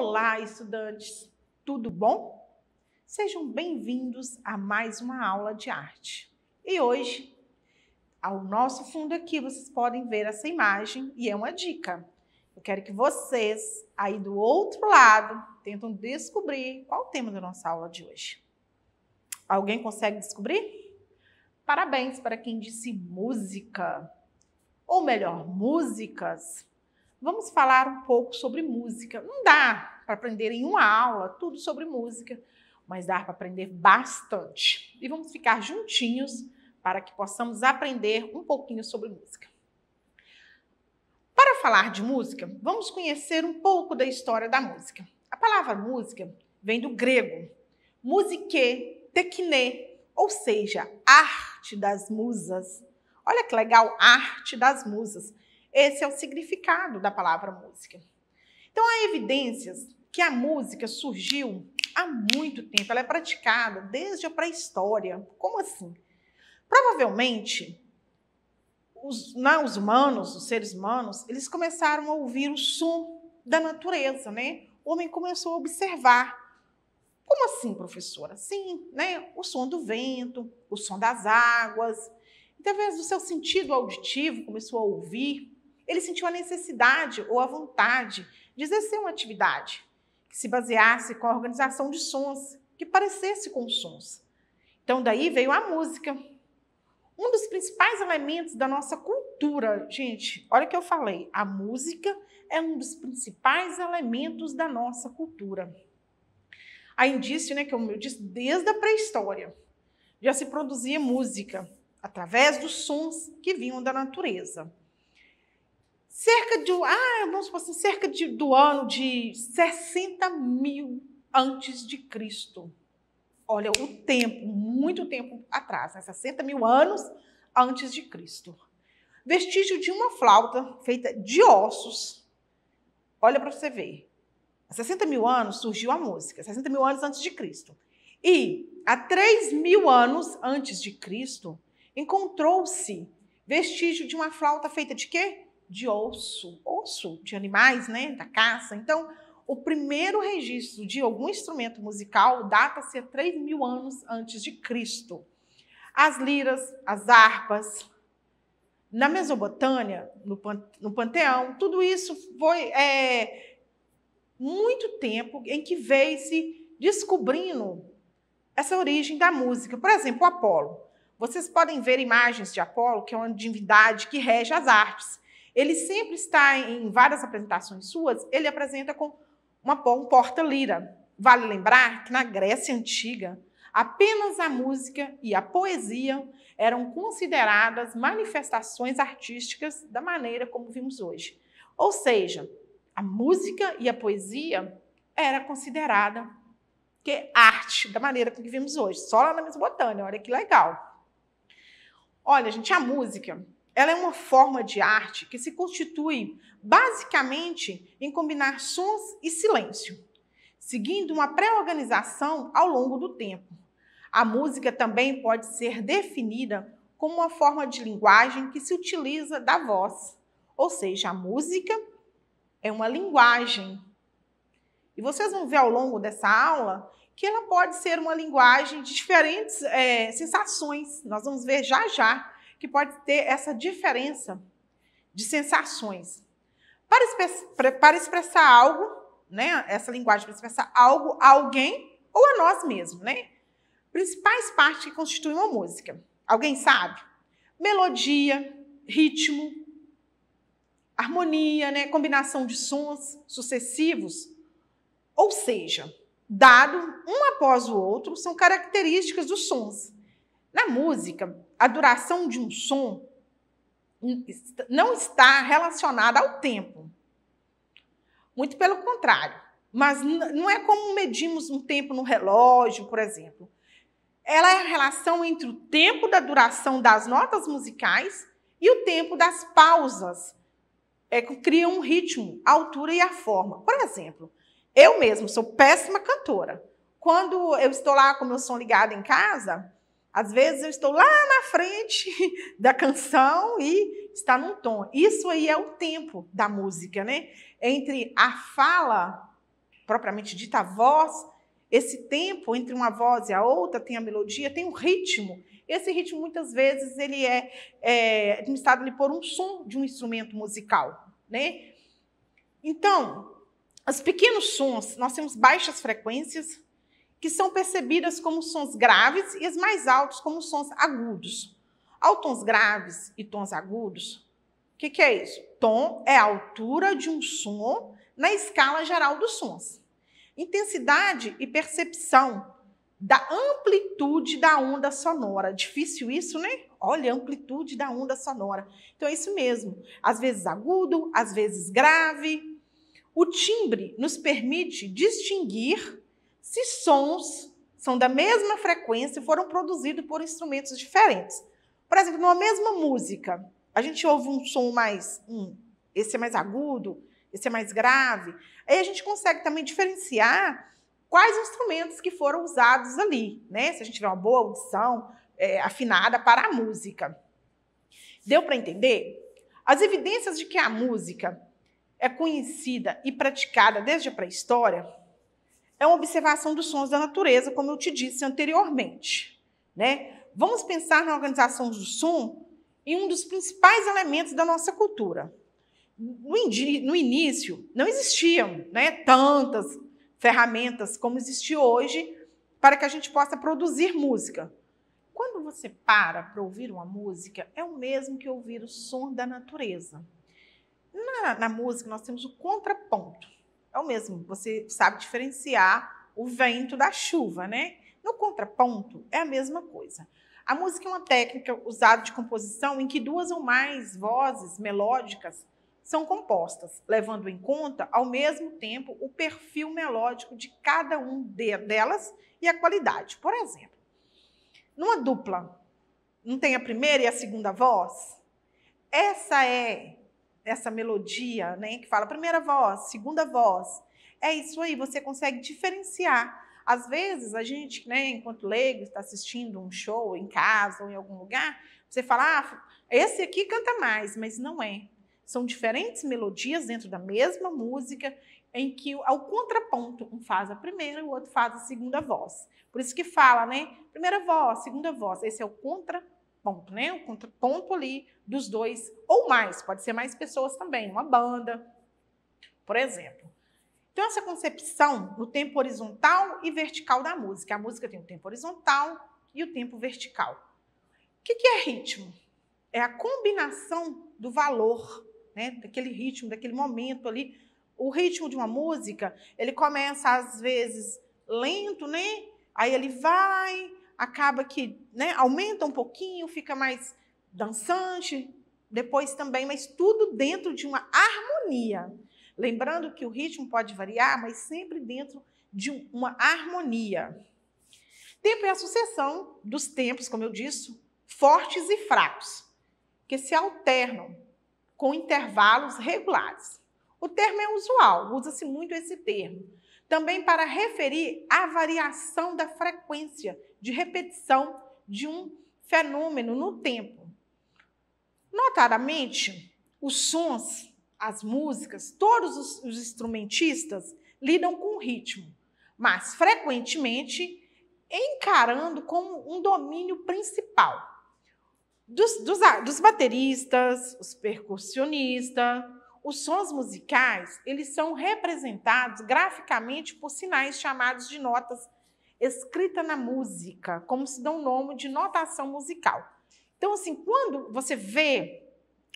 Olá, estudantes! Tudo bom? Sejam bem-vindos a mais uma aula de arte. E hoje, ao nosso fundo aqui, vocês podem ver essa imagem e é uma dica. Eu quero que vocês, aí do outro lado, tentam descobrir qual o tema da nossa aula de hoje. Alguém consegue descobrir? Parabéns para quem disse música, ou melhor, músicas vamos falar um pouco sobre música. Não dá para aprender em uma aula tudo sobre música, mas dá para aprender bastante. E vamos ficar juntinhos para que possamos aprender um pouquinho sobre música. Para falar de música, vamos conhecer um pouco da história da música. A palavra música vem do grego musique, tecne, ou seja, arte das musas. Olha que legal, arte das musas. Esse é o significado da palavra música. Então, há evidências que a música surgiu há muito tempo, ela é praticada desde a pré-história. Como assim? Provavelmente, os, os humanos, os seres humanos, eles começaram a ouvir o som da natureza, né? O homem começou a observar. Como assim, professora? Sim, né? O som do vento, o som das águas. Então, Através do seu sentido auditivo, começou a ouvir ele sentiu a necessidade ou a vontade de exercer uma atividade que se baseasse com a organização de sons, que parecesse com sons. Então, daí veio a música. Um dos principais elementos da nossa cultura, gente, olha o que eu falei, a música é um dos principais elementos da nossa cultura. Há indício, né, que eu disse, desde a pré-história já se produzia música através dos sons que vinham da natureza cerca de, ah, vamos supor assim, cerca de, do ano de 60 mil antes de Cristo. Olha, o tempo, muito tempo atrás, né? 60 mil anos antes de Cristo. Vestígio de uma flauta feita de ossos. Olha para você ver. Há 60 mil anos surgiu a música, 60 mil anos antes de Cristo. E há 3 mil anos antes de Cristo, encontrou-se vestígio de uma flauta feita de quê? de osso, osso de animais, né, da caça. Então, o primeiro registro de algum instrumento musical data-se a 3 mil anos antes de Cristo. As liras, as harpas, na Mesopotâmia, no, Panteão, tudo isso foi é, muito tempo em que veio se descobrindo essa origem da música. Por exemplo, Apolo. Vocês podem ver imagens de Apolo, que é uma divindade que rege as artes. Ele sempre está em várias apresentações suas, ele apresenta com uma, um porta-lira. Vale lembrar que na Grécia Antiga, apenas a música e a poesia eram consideradas manifestações artísticas da maneira como vimos hoje. Ou seja, a música e a poesia era considerada que arte da maneira como vimos hoje, só lá na Mesopotâmia, olha que legal. Olha, gente, a música ela é uma forma de arte que se constitui basicamente em combinar sons e silêncio, seguindo uma pré-organização ao longo do tempo. A música também pode ser definida como uma forma de linguagem que se utiliza da voz, ou seja, a música é uma linguagem. E vocês vão ver ao longo dessa aula que ela pode ser uma linguagem de diferentes é, sensações. Nós vamos ver já já que pode ter essa diferença de sensações. Para, express, para expressar algo, né, essa linguagem para expressar algo a alguém ou a nós mesmos, né? Principais partes que constituem uma música. Alguém sabe? Melodia, ritmo, harmonia, né, combinação de sons sucessivos. Ou seja, dado um após o outro, são características dos sons. Na música, a duração de um som não está relacionada ao tempo. Muito pelo contrário. Mas não é como medimos um tempo no relógio, por exemplo. Ela é a relação entre o tempo da duração das notas musicais e o tempo das pausas. É que cria um ritmo, a altura e a forma. Por exemplo, eu mesmo sou péssima cantora. Quando eu estou lá com meu som ligado em casa, às vezes eu estou lá na frente da canção e está num tom. Isso aí é o tempo da música, né? Entre a fala, propriamente dita, a voz, esse tempo entre uma voz e a outra tem a melodia, tem um ritmo. Esse ritmo, muitas vezes, ele é, é administrado ali por um som de um instrumento musical, né? Então, os pequenos sons, nós temos baixas frequências, que são percebidas como sons graves e as mais altos como sons agudos. Ao tons graves e tons agudos, o que, que é isso? Tom é a altura de um som na escala geral dos sons. Intensidade e percepção da amplitude da onda sonora. Difícil isso, né? Olha a amplitude da onda sonora. Então é isso mesmo. Às vezes agudo, às vezes grave. O timbre nos permite distinguir se sons são da mesma frequência e foram produzidos por instrumentos diferentes. Por exemplo, numa mesma música, a gente ouve um som mais. Hum, esse é mais agudo, esse é mais grave. Aí a gente consegue também diferenciar quais instrumentos que foram usados ali, né? Se a gente tiver uma boa audição é, afinada para a música. Deu para entender? As evidências de que a música é conhecida e praticada desde a pré-história é uma observação dos sons da natureza, como eu te disse anteriormente. Né? Vamos pensar na organização do som em um dos principais elementos da nossa cultura. No, no início, não existiam né, tantas ferramentas como existe hoje para que a gente possa produzir música. Quando você para para ouvir uma música, é o mesmo que ouvir o som da natureza. Na, na música, nós temos o contraponto é o mesmo. Você sabe diferenciar o vento da chuva, né? No contraponto, é a mesma coisa. A música é uma técnica usada de composição em que duas ou mais vozes melódicas são compostas, levando em conta, ao mesmo tempo, o perfil melódico de cada um delas e a qualidade. Por exemplo, numa dupla, não tem a primeira e a segunda voz? Essa é essa melodia, né? Que fala primeira voz, segunda voz. É isso aí, você consegue diferenciar. Às vezes, a gente, né, enquanto leigo, está assistindo um show em casa ou em algum lugar, você fala, ah, esse aqui canta mais, mas não é. São diferentes melodias dentro da mesma música em que ao contraponto, um faz a primeira e o outro faz a segunda voz. Por isso que fala, né? Primeira voz, segunda voz. Esse é o contraponto ponto, né? O ponto ali dos dois ou mais, pode ser mais pessoas também, uma banda, por exemplo. Então essa concepção no tempo horizontal e vertical da música. A música tem o tempo horizontal e o tempo vertical. O que, que é ritmo? É a combinação do valor, né? Daquele ritmo, daquele momento ali. O ritmo de uma música, ele começa às vezes lento, né? Aí ele vai, acaba que né, aumenta um pouquinho, fica mais dançante, depois também, mas tudo dentro de uma harmonia. Lembrando que o ritmo pode variar, mas sempre dentro de uma harmonia. Tempo é a sucessão dos tempos, como eu disse, fortes e fracos, que se alternam com intervalos regulares. O termo é usual, usa-se muito esse termo, também para referir à variação da frequência de repetição de um fenômeno no tempo. Notadamente, os sons, as músicas, todos os, os instrumentistas lidam com ritmo, mas frequentemente encarando como um domínio principal. Dos, dos, dos bateristas, os percussionistas, os sons musicais, eles são representados graficamente por sinais chamados de notas escrita na música, como se dá um nome de notação musical. Então, assim, quando você vê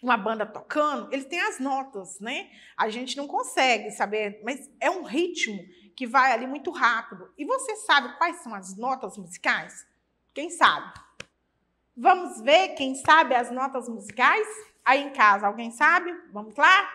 uma banda tocando, ele tem as notas, né? A gente não consegue saber, mas é um ritmo que vai ali muito rápido. E você sabe quais são as notas musicais? Quem sabe? Vamos ver quem sabe as notas musicais? Aí em casa, alguém sabe? Vamos lá?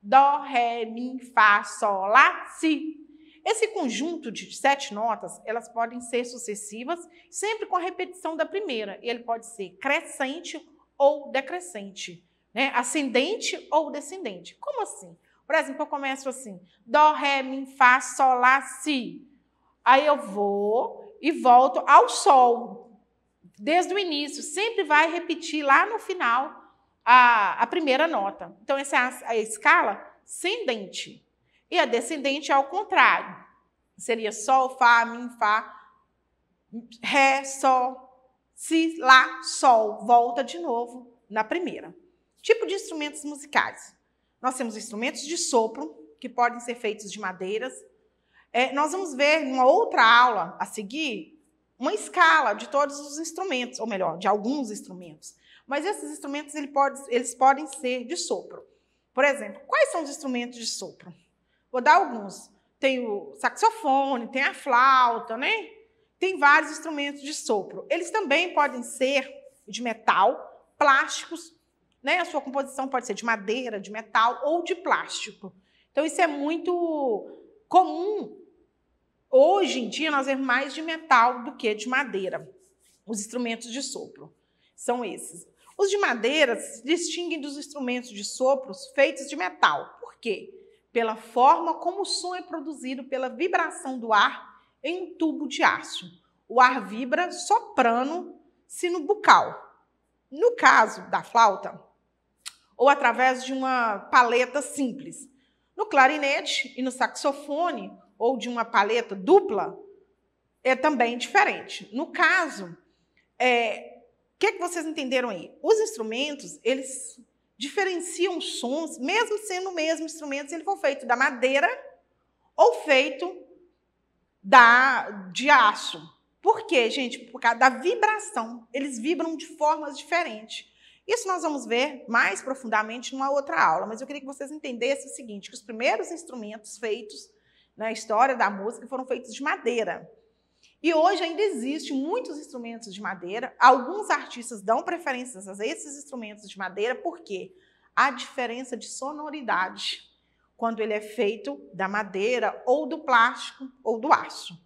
Dó, Ré, Mi, Fá, Sol, Lá, Si. Esse conjunto de sete notas, elas podem ser sucessivas, sempre com a repetição da primeira. Ele pode ser crescente ou decrescente, né? ascendente ou descendente. Como assim? Por exemplo, eu começo assim: Dó, Ré, Mi, Fá, Sol, Lá, Si. Aí eu vou e volto ao Sol, desde o início. Sempre vai repetir lá no final a, a primeira nota. Então, essa é a, a escala ascendente. E a descendente é ao contrário. Seria sol, fá, mim, fá, ré, sol, si, lá, sol. Volta de novo na primeira. Tipo de instrumentos musicais. Nós temos instrumentos de sopro, que podem ser feitos de madeiras. É, nós vamos ver numa outra aula a seguir uma escala de todos os instrumentos, ou melhor, de alguns instrumentos. Mas esses instrumentos ele pode, eles podem ser de sopro. Por exemplo, quais são os instrumentos de sopro? Vou dar alguns. Tem o saxofone, tem a flauta, né? Tem vários instrumentos de sopro. Eles também podem ser de metal, plásticos, né? A sua composição pode ser de madeira, de metal ou de plástico. Então isso é muito comum. Hoje em dia nós vemos mais de metal do que de madeira. Os instrumentos de sopro são esses. Os de madeira se distinguem dos instrumentos de sopro feitos de metal. Por quê? pela forma como o som é produzido pela vibração do ar em um tubo de aço. O ar vibra soprando sino bucal. No caso da flauta, ou através de uma paleta simples. No clarinete e no saxofone, ou de uma paleta dupla, é também diferente. No caso, o é, que, é que vocês entenderam aí? Os instrumentos, eles diferenciam sons, mesmo sendo o mesmo instrumento, se ele for feito da madeira ou feito da, de aço. Por quê, gente? Por causa da vibração. Eles vibram de formas diferentes. Isso nós vamos ver mais profundamente numa outra aula, mas eu queria que vocês entendessem o seguinte, que os primeiros instrumentos feitos na história da música foram feitos de madeira. E hoje ainda existe muitos instrumentos de madeira. Alguns artistas dão preferências a esses instrumentos de madeira porque a diferença de sonoridade quando ele é feito da madeira ou do plástico ou do aço.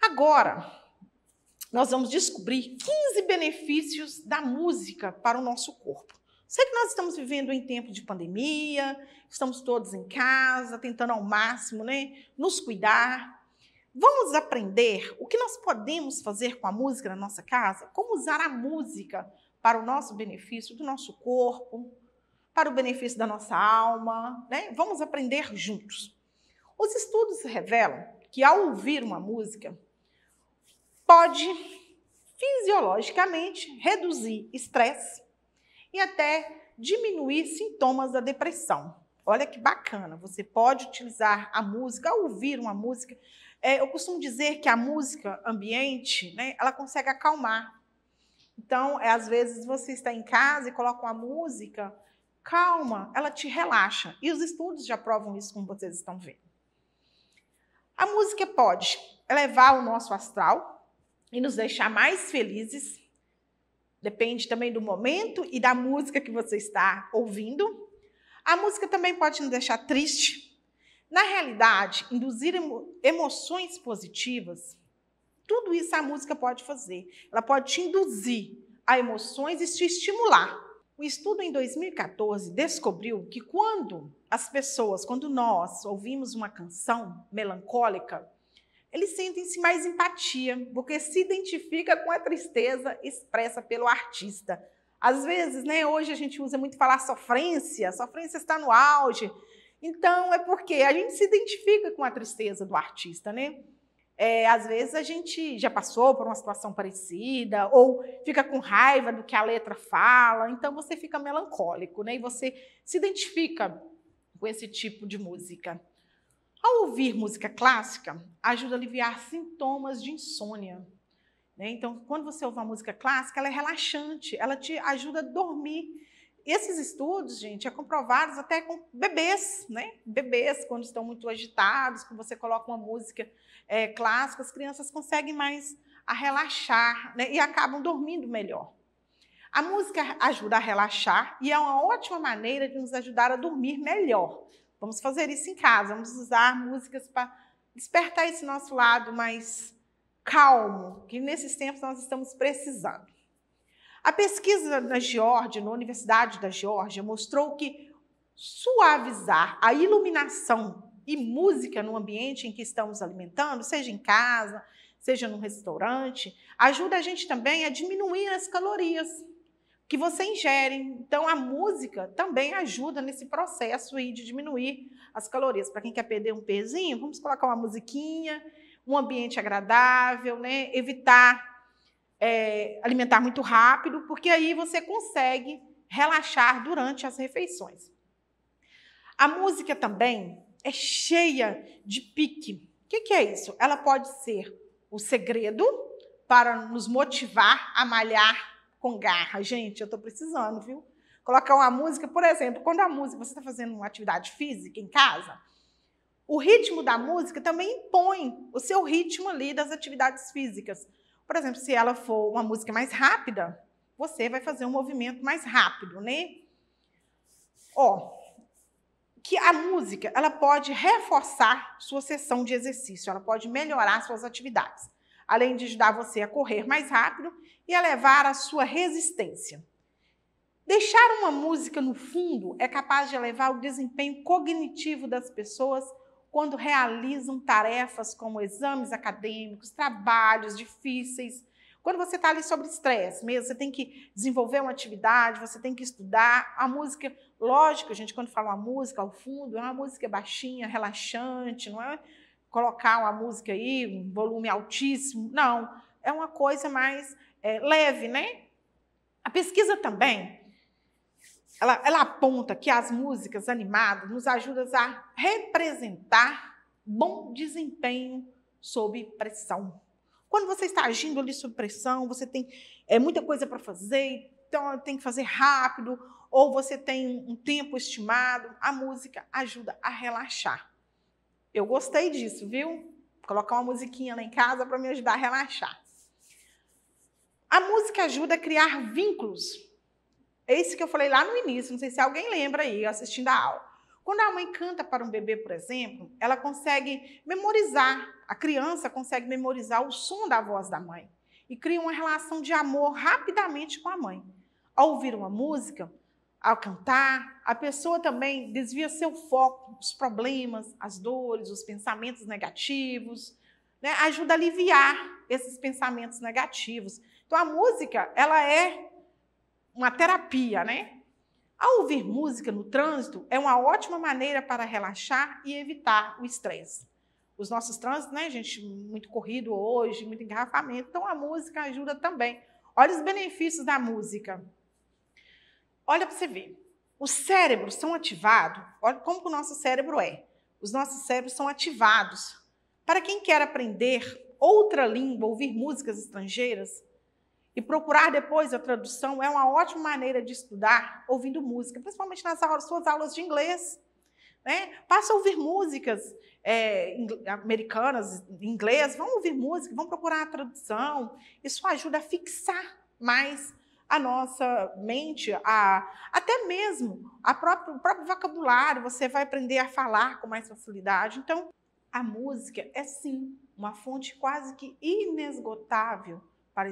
Agora, nós vamos descobrir 15 benefícios da música para o nosso corpo. Sei que nós estamos vivendo em tempo de pandemia, estamos todos em casa, tentando ao máximo, né, nos cuidar, Vamos aprender o que nós podemos fazer com a música na nossa casa? Como usar a música para o nosso benefício, do nosso corpo, para o benefício da nossa alma, né? Vamos aprender juntos. Os estudos revelam que ao ouvir uma música pode fisiologicamente reduzir estresse e até diminuir sintomas da depressão. Olha que bacana, você pode utilizar a música, ao ouvir uma música, é, eu costumo dizer que a música ambiente, né, ela consegue acalmar. Então, é, às vezes você está em casa e coloca uma música calma, ela te relaxa. E os estudos já provam isso, como vocês estão vendo. A música pode elevar o nosso astral e nos deixar mais felizes. Depende também do momento e da música que você está ouvindo. A música também pode nos deixar triste, na realidade, induzir emo emoções positivas, tudo isso a música pode fazer. Ela pode te induzir a emoções e te estimular. Um estudo em 2014 descobriu que quando as pessoas, quando nós ouvimos uma canção melancólica, eles sentem-se mais empatia, porque se identifica com a tristeza expressa pelo artista. Às vezes, né, hoje a gente usa muito falar sofrência, sofrência está no auge. Então, é porque a gente se identifica com a tristeza do artista, né? É, às vezes a gente já passou por uma situação parecida, ou fica com raiva do que a letra fala, então você fica melancólico, né? E você se identifica com esse tipo de música. Ao ouvir música clássica, ajuda a aliviar sintomas de insônia. Né? Então, quando você ouve uma música clássica, ela é relaxante, ela te ajuda a dormir. Esses estudos, gente, é comprovados até com bebês, né? Bebês, quando estão muito agitados, quando você coloca uma música é, clássica, as crianças conseguem mais a relaxar né? e acabam dormindo melhor. A música ajuda a relaxar e é uma ótima maneira de nos ajudar a dormir melhor. Vamos fazer isso em casa, vamos usar músicas para despertar esse nosso lado mais calmo, que nesses tempos nós estamos precisando. A pesquisa na Geórgia, na Universidade da Geórgia, mostrou que suavizar a iluminação e música no ambiente em que estamos alimentando, seja em casa, seja num restaurante, ajuda a gente também a diminuir as calorias que você ingere. Então, a música também ajuda nesse processo aí de diminuir as calorias. Para quem quer perder um pezinho, vamos colocar uma musiquinha, um ambiente agradável, né? Evitar é, alimentar muito rápido, porque aí você consegue relaxar durante as refeições. A música também é cheia de pique. O que, que é isso? Ela pode ser o segredo para nos motivar a malhar com garra. Gente, eu estou precisando, viu? Colocar uma música, por exemplo, quando a música, você está fazendo uma atividade física em casa, o ritmo da música também impõe o seu ritmo ali das atividades físicas. Por exemplo, se ela for uma música mais rápida, você vai fazer um movimento mais rápido, né? Ó, que a música, ela pode reforçar sua sessão de exercício, ela pode melhorar suas atividades, além de ajudar você a correr mais rápido e elevar a sua resistência. Deixar uma música no fundo é capaz de elevar o desempenho cognitivo das pessoas quando realizam tarefas como exames acadêmicos, trabalhos difíceis. Quando você está ali sobre estresse mesmo, você tem que desenvolver uma atividade, você tem que estudar. A música, lógico, gente, quando fala uma música ao fundo, é uma música baixinha, relaxante, não é colocar uma música aí, um volume altíssimo. Não, é uma coisa mais é, leve, né? A pesquisa também ela, ela aponta que as músicas animadas nos ajudam a representar bom desempenho sob pressão. Quando você está agindo ali sob pressão, você tem é, muita coisa para fazer, então tem que fazer rápido, ou você tem um tempo estimado, a música ajuda a relaxar. Eu gostei disso, viu? Colocar uma musiquinha lá em casa para me ajudar a relaxar. A música ajuda a criar vínculos é isso que eu falei lá no início, não sei se alguém lembra aí, assistindo a aula. Quando a mãe canta para um bebê, por exemplo, ela consegue memorizar, a criança consegue memorizar o som da voz da mãe e cria uma relação de amor rapidamente com a mãe. Ao ouvir uma música, ao cantar, a pessoa também desvia seu foco dos problemas, as dores, os pensamentos negativos, né? ajuda a aliviar esses pensamentos negativos. Então a música, ela é uma terapia, né? Ao ouvir música no trânsito é uma ótima maneira para relaxar e evitar o estresse. Os nossos trânsitos, né, gente, muito corrido hoje, muito engarrafamento, então a música ajuda também. Olha os benefícios da música. Olha para você ver. Os cérebros são ativados. Olha como o nosso cérebro é. Os nossos cérebros são ativados. Para quem quer aprender outra língua, ouvir músicas estrangeiras, e procurar depois a tradução é uma ótima maneira de estudar ouvindo música, principalmente nas aulas, suas aulas de inglês. Né? Passa a ouvir músicas é, americanas, inglês, vão ouvir música, vão procurar a tradução. Isso ajuda a fixar mais a nossa mente, a, até mesmo próprio, o próprio vocabulário, você vai aprender a falar com mais facilidade. Então, a música é sim uma fonte quase que inesgotável para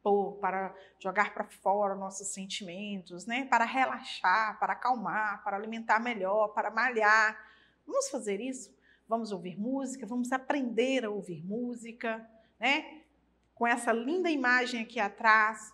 impor, para jogar para fora nossos sentimentos, né? para relaxar, para acalmar, para alimentar melhor, para malhar. Vamos fazer isso? Vamos ouvir música, vamos aprender a ouvir música, né? Com essa linda imagem aqui atrás.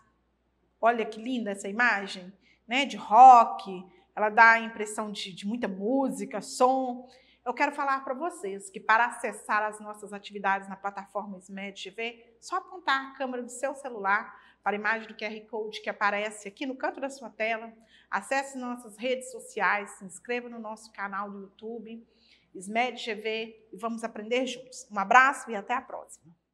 Olha que linda essa imagem, né? De rock, ela dá a impressão de, de muita música, som. Eu quero falar para vocês que para acessar as nossas atividades na plataforma SMED TV, só apontar a câmera do seu celular para a imagem do QR Code que aparece aqui no canto da sua tela. Acesse nossas redes sociais, se inscreva no nosso canal do YouTube, SMED TV, e vamos aprender juntos. Um abraço e até a próxima.